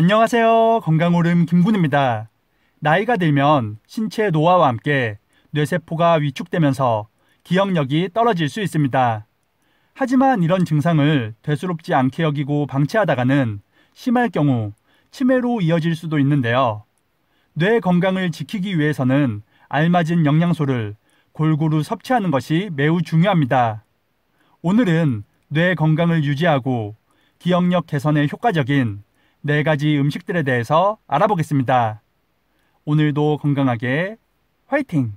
안녕하세요. 건강오름 김군입니다. 나이가 들면 신체 노화와 함께 뇌세포가 위축되면서 기억력이 떨어질 수 있습니다. 하지만 이런 증상을 대수롭지 않게 여기고 방치하다가는 심할 경우 치매로 이어질 수도 있는데요. 뇌 건강을 지키기 위해서는 알맞은 영양소를 골고루 섭취하는 것이 매우 중요합니다. 오늘은 뇌 건강을 유지하고 기억력 개선에 효과적인 네 가지 음식들에 대해서 알아보겠습니다. 오늘도 건강하게 화이팅!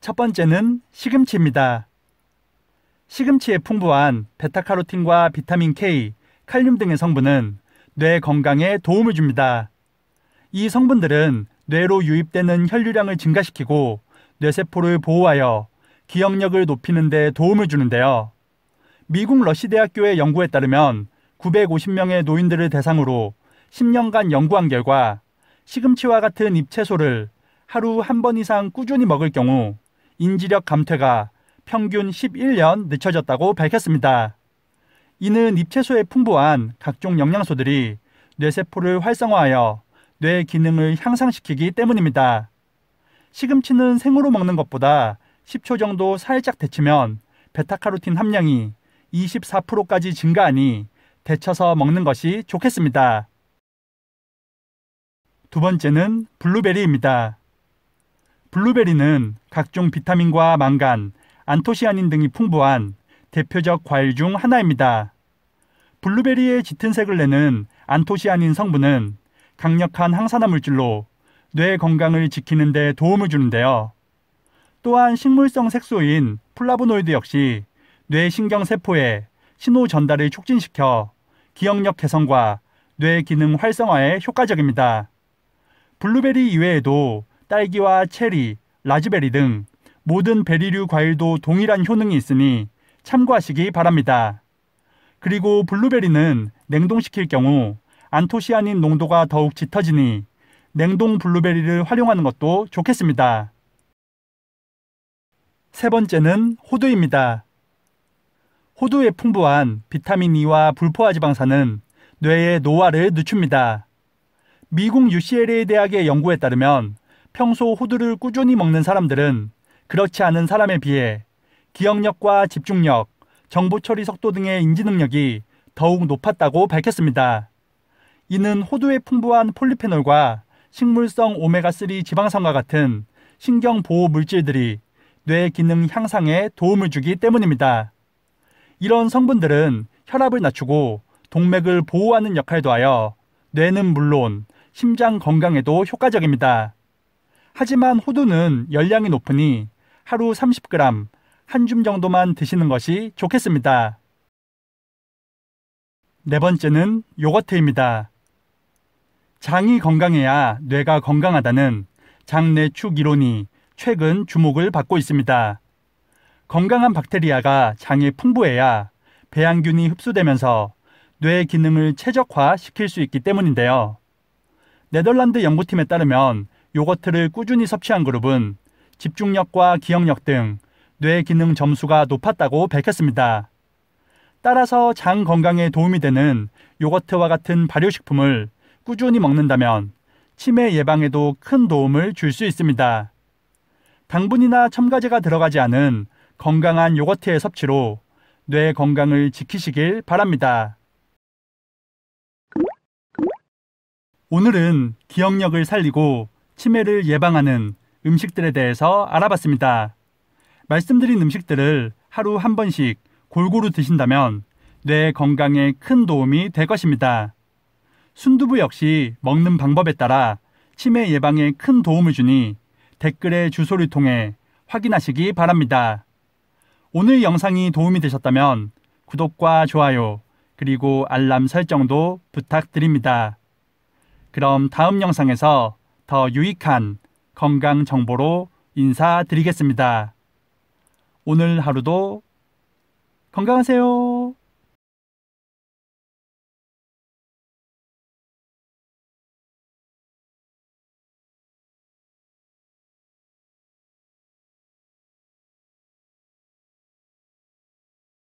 첫 번째는 시금치입니다. 시금치에 풍부한 베타카로틴과 비타민 K, 칼륨 등의 성분은 뇌 건강에 도움을 줍니다. 이 성분들은 뇌로 유입되는 혈류량을 증가시키고 뇌세포를 보호하여 기억력을 높이는 데 도움을 주는데요. 미국 러시대학교의 연구에 따르면 950명의 노인들을 대상으로 10년간 연구한 결과 시금치와 같은 잎채소를 하루 한 번 이상 꾸준히 먹을 경우 인지력 감퇴가 평균 11년 늦춰졌다고 밝혔습니다. 이는 잎채소에 풍부한 각종 영양소들이 뇌세포를 활성화하여 뇌 기능을 향상시키기 때문입니다. 시금치는 생으로 먹는 것보다 10초 정도 살짝 데치면 베타카로틴 함량이 24%까지 증가하니 데쳐서 먹는 것이 좋겠습니다. 두 번째는 블루베리입니다. 블루베리는 각종 비타민과 망간, 안토시아닌 등이 풍부한 대표적 과일 중 하나입니다. 블루베리의 짙은 색을 내는 안토시아닌 성분은 강력한 항산화 물질로 뇌 건강을 지키는 데 도움을 주는데요. 또한 식물성 색소인 플라보노이드 역시 뇌신경세포의 신호 전달을 촉진시켜 기억력 개선과 뇌 기능 활성화에 효과적입니다. 블루베리 이외에도 딸기와 체리, 라즈베리 등 모든 베리류 과일도 동일한 효능이 있으니 참고하시기 바랍니다. 그리고 블루베리는 냉동시킬 경우 안토시아닌 농도가 더욱 짙어지니 냉동 블루베리를 활용하는 것도 좋겠습니다. 세 번째는 호두입니다. 호두에 풍부한 비타민 E와 불포화 지방산은 뇌의 노화를 늦춥니다. 미국 UCLA 대학의 연구에 따르면 평소 호두를 꾸준히 먹는 사람들은 그렇지 않은 사람에 비해 기억력과 집중력, 정보 처리 속도 등의 인지 능력이 더욱 높았다고 밝혔습니다. 이는 호두에 풍부한 폴리페놀과 식물성 오메가3 지방산과 같은 신경 보호 물질들이 뇌 기능 향상에 도움을 주기 때문입니다. 이런 성분들은 혈압을 낮추고 동맥을 보호하는 역할도 하여 뇌는 물론 심장 건강에도 효과적입니다. 하지만 호두는 열량이 높으니 하루 30g 한 줌 정도만 드시는 것이 좋겠습니다. 네 번째는 요거트입니다. 장이 건강해야 뇌가 건강하다는 장내축 이론이 최근 주목을 받고 있습니다. 건강한 박테리아가 장에 풍부해야 배양균이 흡수되면서 뇌의 기능을 최적화시킬 수 있기 때문인데요. 네덜란드 연구팀에 따르면 요거트를 꾸준히 섭취한 그룹은 집중력과 기억력 등 뇌 기능 점수가 높았다고 밝혔습니다. 따라서 장 건강에 도움이 되는 요거트와 같은 발효식품을 꾸준히 먹는다면 치매 예방에도 큰 도움을 줄 수 있습니다. 당분이나 첨가제가 들어가지 않은 건강한 요거트의 섭취로 뇌 건강을 지키시길 바랍니다. 오늘은 기억력을 살리고 치매를 예방하는 음식들에 대해서 알아봤습니다. 말씀드린 음식들을 하루 한 번씩 골고루 드신다면 뇌 건강에 큰 도움이 될 것입니다. 순두부 역시 먹는 방법에 따라 치매 예방에 큰 도움을 주니 댓글에 주소를 통해 확인하시기 바랍니다. 오늘 영상이 도움이 되셨다면 구독과 좋아요 그리고 알람 설정도 부탁드립니다. 그럼 다음 영상에서 더 유익한 건강 정보로 인사드리겠습니다. 오늘 하루도 건강하세요.